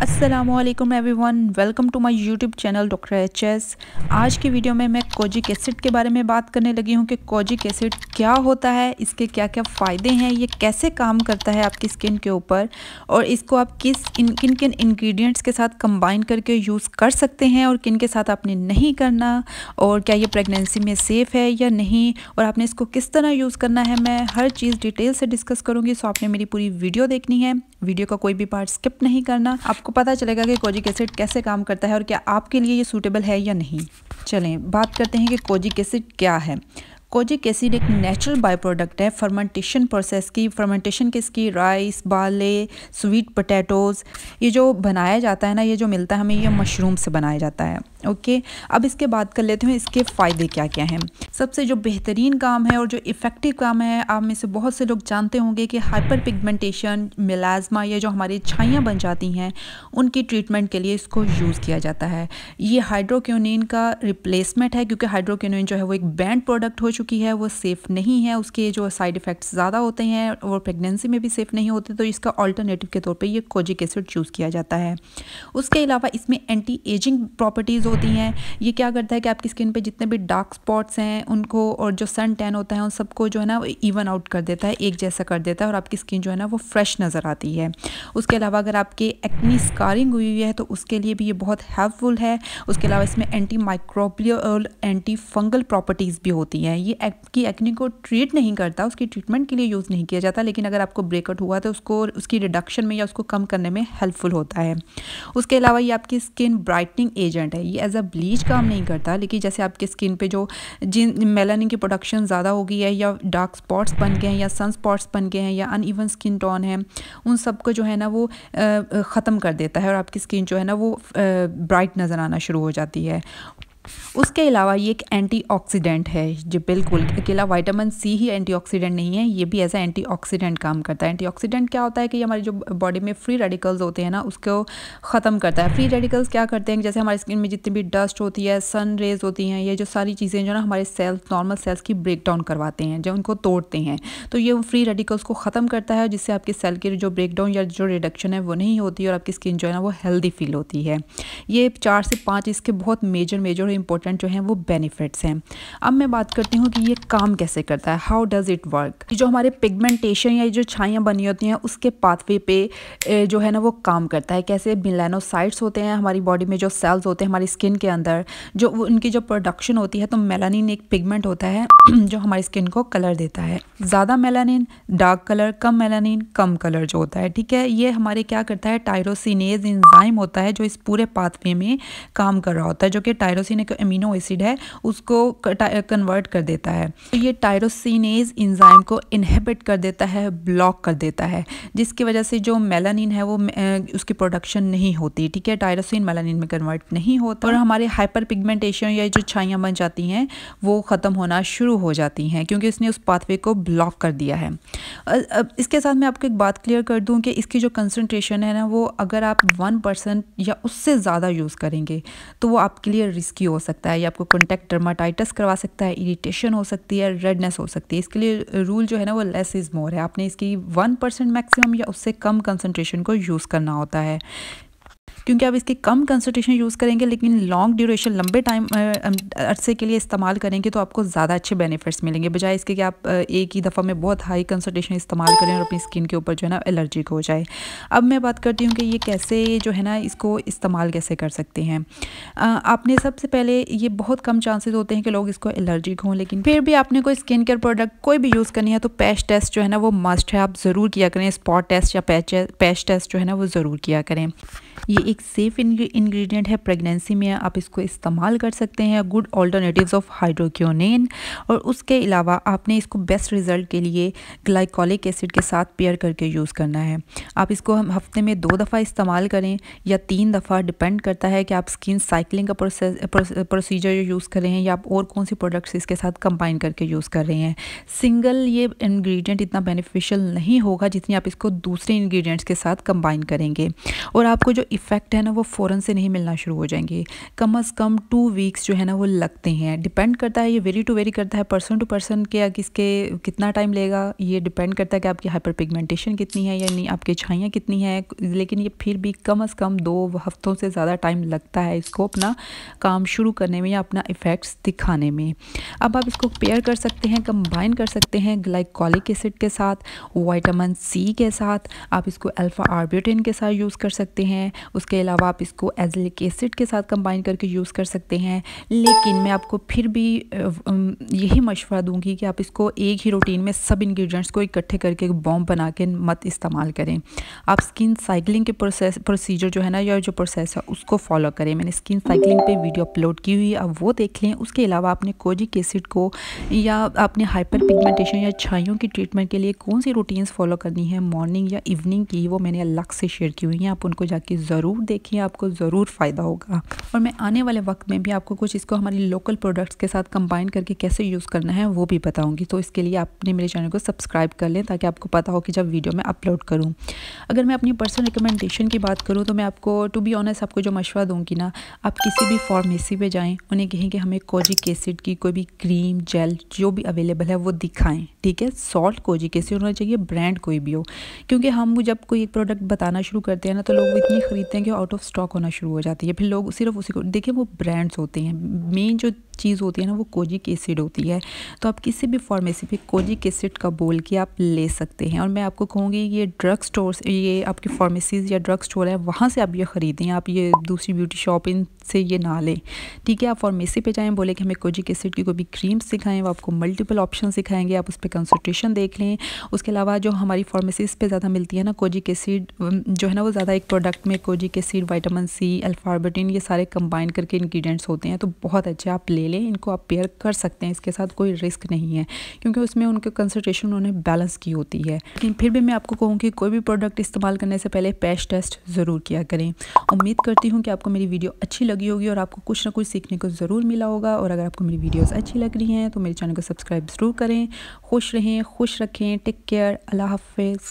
Aslam everyone welcome to my YouTube channel doctor H S आज की video में मैं कोजिक एसिड के बारे में बात करने लगी हूँ कि कोजिक एसिड क्या होता है इसके क्या क्या फ़ायदे हैं ये कैसे काम करता है आपकी स्किन के ऊपर और इसको आप किस इन किन किन इन्ग्रीडियंट्स के साथ कंबाइन करके यूज़ कर सकते हैं और किन के साथ आपने नहीं करना और क्या ये प्रेगनेंसी में सेफ़ है या नहीं और आपने इसको किस तरह यूज़ करना है मैं हर चीज़ डिटेल से डिस्कस करूँगी सो आपने मेरी पूरी वीडियो देखनी है वीडियो का कोई भी पार्ट स्किप नहीं करना आप आपको पता चलेगा कि कोजिक एसिड कैसे काम करता है और क्या आपके लिए ये सूटेबल है या नहीं चलें बात करते हैं कि कोजिक एसिड क्या है कोजिक एसिड एक नेचुरल बाई प्रोडक्ट है फर्मेंटेशन प्रोसेस की फर्मेंटेशन किसकी राइस बाले स्वीट पोटैटोज़ ये जो बनाया जाता है ना ये जो मिलता है हमें ये मशरूम से बनाया जाता है ओके अब इसके बात कर लेते हैं इसके फ़ायदे क्या क्या हैं सबसे जो बेहतरीन काम है और जो इफ़ेक्टिव काम है आप में से बहुत से लोग जानते होंगे कि हाइपर पिगमेंटेशन मिलाजमा या जो हमारी छाइयाँ बन जाती हैं उनकी ट्रीटमेंट के लिए इसको यूज़ किया जाता है ये हाइड्रोक्योनिन का रिप्लेसमेंट है क्योंकि हाइड्रोक्योनिन जो है वो एक बैंड प्रोडक्ट हो चुकी है वो सेफ़ नहीं है उसके जो साइड इफ़ेक्ट्स ज़्यादा होते हैं और प्रेगनेंसी में भी सेफ़ नहीं होते तो इसका ऑल्टरनेटिव के तौर पर यह कोजिक एसिड चूज़ किया जाता है उसके अलावा इसमें एंटी एजिंग प्रॉपर्टीज़ होती हैं ये क्या करता है कि आपकी स्किन पे जितने भी डार्क स्पॉट्स हैं उनको और जो सन टैन होता है उन सबको जो है ना इवन आउट कर देता है एक जैसा कर देता है और आपकी स्किन जो है ना वो फ्रेश नज़र आती है उसके अलावा अगर आपके एक्नी स्कारिंग हुई हुई है तो उसके लिए भी ये बहुत हेल्पफुल है उसके अलावा इसमें anti microbial anti fungal properties भी होती हैं ये आपकी एक्नी को ट्रीट नहीं करता उसकी ट्रीटमेंट के लिए यूज़ नहीं किया जाता लेकिन अगर आपको ब्रेकआउट हुआ तो उसको उसकी रिडक्शन में या उसको कम करने में हेल्पफुल होता है उसके अलावा ये आपकी स्किन ब्राइटनिंग एजेंट है ये एज अ ब्लीच काम नहीं करता लेकिन जैसे आपकी स्किन पे जो जिन मेलानिन की प्रोडक्शन ज़्यादा हो गई है या डार्क स्पॉट्स बन गए हैं या सन स्पॉट्स बन गए हैं या अनइवन स्किन टोन है उन सबको जो है ना वो ख़त्म कर देता है और आपकी स्किन जो है ना वो ब्राइट नज़र आना शुरू हो जाती है उसके अलावा ये एक एंटीऑक्सीडेंट है जो बिल्कुल अकेला वाइटामिन सी ही एंटीऑक्सीडेंट नहीं है ये भी ऐसा एंटीऑक्सीडेंट काम करता है एंटीऑक्सीडेंट क्या होता है कि हमारी जो बॉडी में फ्री रेडिकल्स होते हैं ना उसको ख़त्म करता है फ्री रेडिकल्स क्या करते हैं जैसे हमारी स्किन में जितनी भी डस्ट होती है सन रेज होती हैं ये जो सारी चीज़ें जो ना हमारे सेल्स नॉर्मल सेल्स की ब्रेक डाउन करवाते हैं जो उनको तोड़ते हैं तो ये फ्री रेडिकल्स को ख़त्म करता है जिससे आपकी सेल की जो ब्रेक डाउन या जो रिडक्शन है वो नहीं होती और आपकी स्किन जो है ना वो हेल्दी फील होती है ये चार से पाँच इसके बहुत मेजर मेजर थोड़े इंपॉर्टेंट जो हैं वो बेनिफिट्स हैं अब मैं बात करती हूँ कि ये काम कैसे करता है हाउ डज़ इट वर्क जो हमारे पिगमेंटेशन या जो छाइयाँ बनी होती हैं उसके पाथवे पे जो है ना वो काम करता है कैसे मिलानोसाइट्स होते हैं हमारी बॉडी में जो सेल्स होते हैं हमारी स्किन के अंदर जो उनकी जो प्रोडक्शन होती है तो मेलानिन एक पिगमेंट होता है जो हमारी स्किन को कलर देता है ज़्यादा मेलानिन डार्क कलर कम मेलानिन कम कलर जो होता है ठीक है ये हमारे क्या करता है टायरोसिनेज इंजाइम होता है जो इस पूरे पाथवे में काम कर रहा होता है जो कि टायरोसिन अपने को अमीनो एसिड है उसको कन्वर्ट कर देता है तो ये टायरोसिनेज इंजाइम को इनहेबिट कर देता है ब्लॉक कर देता है जिसकी वजह से जो मेलानिन है वो उसकी प्रोडक्शन नहीं होती ठीक है टायरोसिन मेलानिन में कन्वर्ट नहीं होता और हमारे हाइपर पिगमेंटेशन या जो छाइयाँ बन जाती हैं वो ख़त्म होना शुरू हो जाती हैं क्योंकि इसने उस पाथवे को ब्लॉक कर दिया है अब इसके साथ मैं आपको एक बात क्लियर कर दूँ कि इसकी जो कंसनट्रेशन है ना वो अगर आप वन परसेंट या उससे ज़्यादा यूज़ करेंगे तो वो आपके लिए रिस्की हो सकता है या आपको कॉन्टैक्ट डर्माटाइटस करवा सकता है इरीटेशन हो सकती है रेडनेस हो सकती है इसके लिए रूल जो है ना वो लेस इज़ मोर है आपने इसकी वन परसेंट मैक्सिमम या उससे कम कंसनट्रेशन को यूज़ करना होता है क्योंकि आप इसकी कम कंसनट्रेशन यूज़ करेंगे लेकिन लॉन्ग ड्यूरेशन लंबे टाइम अरसे के लिए इस्तेमाल करेंगे तो आपको ज़्यादा अच्छे बेनिफिट्स मिलेंगे बजाय इसके कि आप एक ही दफ़ा में बहुत हाई कंसनट्रेशन इस्तेमाल करें और अपनी स्किन के ऊपर जो है ना एलर्जिक हो जाए अब मैं बात करती हूँ कि ये कैसे जो है ना इसको इस्तेमाल कैसे कर सकते हैं आपने सबसे पहले ये बहुत कम चांसेस होते हैं कि लोग इसको एलर्जिक हों लेकिन फिर भी आपने कोई स्किन केयर प्रोडक्ट कोई भी यूज़ करनी है तो पैच टेस्ट जो है ना वो मस्ट है आप ज़रूर किया करें स्पॉट टेस्ट या पैश पैच टेस्ट जो है ना वो ज़रूर किया करें ये एक सेफ़ इंग्रेडिएंट है प्रेगनेंसी में आप इसको इस्तेमाल कर सकते हैं गुड ऑल्टरनेटिव्स ऑफ हाइड्रोक्योनिन और उसके अलावा आपने इसको बेस्ट रिज़ल्ट के लिए ग्लाइकोलिक एसिड के साथ पेयर करके यूज़ करना है आप इसको हम हफ्ते में दो दफ़ा इस्तेमाल करें या तीन दफ़ा डिपेंड करता है कि आप स्किन साइकिलिंग का प्रोसीजर यूज़ कर रहे हैं या आप और कौन सी प्रोडक्ट्स इसके साथ कंबाइन करके यूज़ कर रहे हैं सिंगल ये इंग्रेडिएंट इतना बेनिफिशियल नहीं होगा जितनी आप इसको दूसरे इंग्रेडिएंट्स के साथ कंबाइन करेंगे और आपको जो इफ़ेक्ट इफ़ेक्ट है ना वो फ़ौरन से नहीं मिलना शुरू हो जाएंगे कम अज़ कम टू वीक्स जो है ना वो लगते हैं डिपेंड करता है ये वेरी टू वेरी करता है पर्सन टू पर्सन के किसके कितना टाइम लेगा ये डिपेंड करता है कि आपकी हाइपर पिगमेंटेशन कितनी है यानी आपकी छाइयाँ कितनी हैं लेकिन ये फिर भी कम अज़ कम दो हफ्तों से ज़्यादा टाइम लगता है इसको अपना काम शुरू करने में या अपना इफ़ेक्ट्स दिखाने में अब आप इसको पेयर कर सकते हैं कंबाइन कर सकते हैं ग्लाइकोलिक एसिड के साथ वाइटामिन सी के साथ आप इसको अल्फ़ा आर्ब्यूटिन के साथ यूज़ कर सकते हैं उसके इसके अलावा आप इसको एजलिक एसिड के साथ कंबाइन करके यूज़ कर सकते हैं लेकिन मैं आपको फिर भी यही मशवरा दूंगी कि आप इसको एक ही रूटीन में सब इंग्रेडिएंट्स को इकट्ठे करके एक बॉम्ब बना के मत इस्तेमाल करें आप स्किन साइकिलिंग के प्रोसेस प्रोसीजर जो है ना या जो प्रोसेस है उसको फॉलो करें मैंने स्किन साइकिलिंग पर वीडियो अपलोड की हुई आप वो देख लें उसके अलावा आपने कोजिक एसिड को या आपने हाइपर पिगमेंटेशन या छाइयों की ट्रीटमेंट के लिए कौन सी रूटीन्स फॉलो करनी है मॉर्निंग या इवनिंग की वो मैंने अलग से शेयर की हुई हैं आप उनको जाके ज़रूर देखिए आपको ज़रूर फ़ायदा होगा और मैं आने वाले वक्त में भी आपको कुछ इसको हमारी लोकल प्रोडक्ट्स के साथ कंबाइन करके कैसे यूज़ करना है वो भी बताऊँगी तो इसके लिए आपने मेरे चैनल को सब्सक्राइब कर लें ताकि आपको पता हो कि जब वीडियो मैं अपलोड करूँ अगर मैं अपनी पर्सनल रिकमेंडेशन की बात करूँ तो मैं आपको टू बी ऑनेस्ट आपको जो मशवरा दूँगी ना आप किसी भी फार्मेसी पर जाएँ उन्हें कहें कि हमें कोजिक एसिड की कोई भी क्रीम जेल जो भी अवेलेबल है वो दिखाएँ ठीक है सॉल्ट कोजिक एसिड होना चाहिए ब्रांड कोई भी हो क्योंकि हम जब कोई एक प्रोडक्ट बताना शुरू करते हैं ना तो लोग इतनी ख़रीदते हैं कि आउट ऑफ स्टॉक होना शुरू हो जाती है फिर लोग सिर्फ उसी को देखिए वो ब्रांड्स होते हैं मेन जो चीज़ होती है ना वो कोजिक एसिड होती है तो आप किसी भी फार्मेसी पे कोजिक एसिड का बोल के आप ले सकते हैं और मैं आपको कहूँगी ये ड्रग स्टोर ये आपकी फार्मेसीज़ या ड्रग स्टोर है वहाँ से आप ये ख़रीदें आप ये दूसरी ब्यूटी शॉप इन से ये ना लें ठीक है आप फार्मेसी पे जाएँ बोले कि हमें कोजिक एसिड की कोई भी क्रीम सिखाएँ वो आपको मल्टीपल ऑप्शन सिखाएंगे आप उस पर कंसल्ट्रेशन देख लें उसके अलावा जो हमारी फार्मेसीज़ पर ज़्यादा मिलती है ना कोजिक एसिड जो है ना वो ज़्यादा एक प्रोडक्ट में kojic acid vitamin C alpha arbutin ये सारे कंबाइन करके इन्ग्रीडियंट्स होते हैं तो बहुत अच्छे आप ले लें इनको आप पेयर कर सकते हैं इसके साथ कोई रिस्क नहीं है क्योंकि उसमें उनके कंसल्टेशन उन्होंने बैलेंस की होती है लेकिन फिर भी मैं आपको कहूँगी कोई भी प्रोडक्ट इस्तेमाल करने से पहले पैश टेस्ट ज़रूर किया करें उम्मीद करती हूँ कि आपको मेरी वीडियो अच्छी लगी होगी और आपको कुछ ना कुछ सीखने को ज़रूर मिला होगा और अगर आपको मेरी वीडियोज़ अच्छी लग रही हैं तो मेरे चैनल को सब्सक्राइब ज़रूर करें खुश रहें खुश रखें टेक केयर अल्लाह हाफिज़